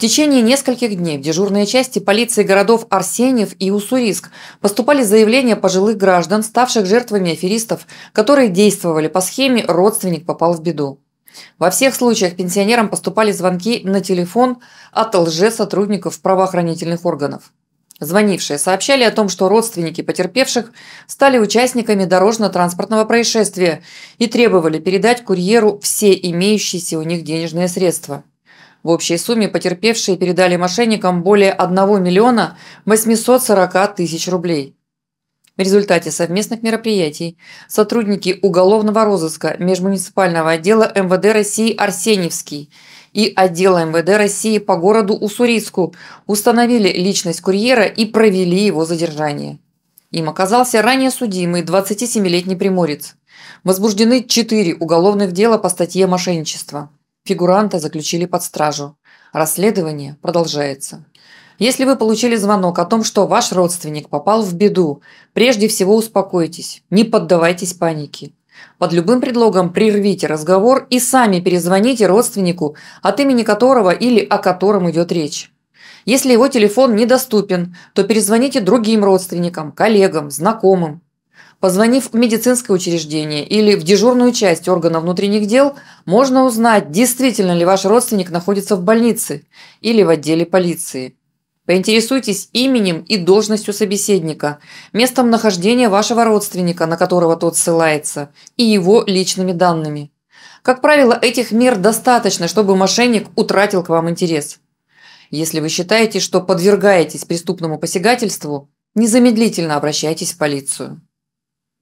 течение нескольких дней в дежурные части полиции городов Арсеньев и Уссурийск поступали заявления пожилых граждан, ставших жертвами аферистов, которые действовали по схеме «родственник попал в беду». Во всех случаях пенсионерам поступали звонки на телефон от лже-сотрудников правоохранительных органов. Звонившие сообщали о том, что родственники потерпевших стали участниками дорожно-транспортного происшествия и требовали передать курьеру все имеющиеся у них денежные средства. В общей сумме потерпевшие передали мошенникам более 1 миллиона 840 тысяч рублей. В результате совместных мероприятий сотрудники уголовного розыска Межмуниципального отдела МВД России «Арсеньевский» и отдела МВД России по городу Уссурийску установили личность курьера и провели его задержание. Им оказался ранее судимый 27-летний приморец. Возбуждены четыре уголовных дела по статье «Мошенничество». Фигуранта заключили под стражу. Расследование продолжается. Если вы получили звонок о том, что ваш родственник попал в беду, прежде всего успокойтесь, не поддавайтесь панике. Под любым предлогом прервите разговор и сами перезвоните родственнику, от имени которого или о котором идет речь. Если его телефон недоступен, то перезвоните другим родственникам, коллегам, знакомым. Позвонив в медицинское учреждение или в дежурную часть органа внутренних дел, можно узнать, действительно ли ваш родственник находится в больнице или в отделе полиции. Поинтересуйтесь именем и должностью собеседника, местом нахождения вашего родственника, на которого тот ссылается, и его личными данными. Как правило, этих мер достаточно, чтобы мошенник утратил к вам интерес. Если вы считаете, что подвергаетесь преступному посягательству, незамедлительно обращайтесь в полицию.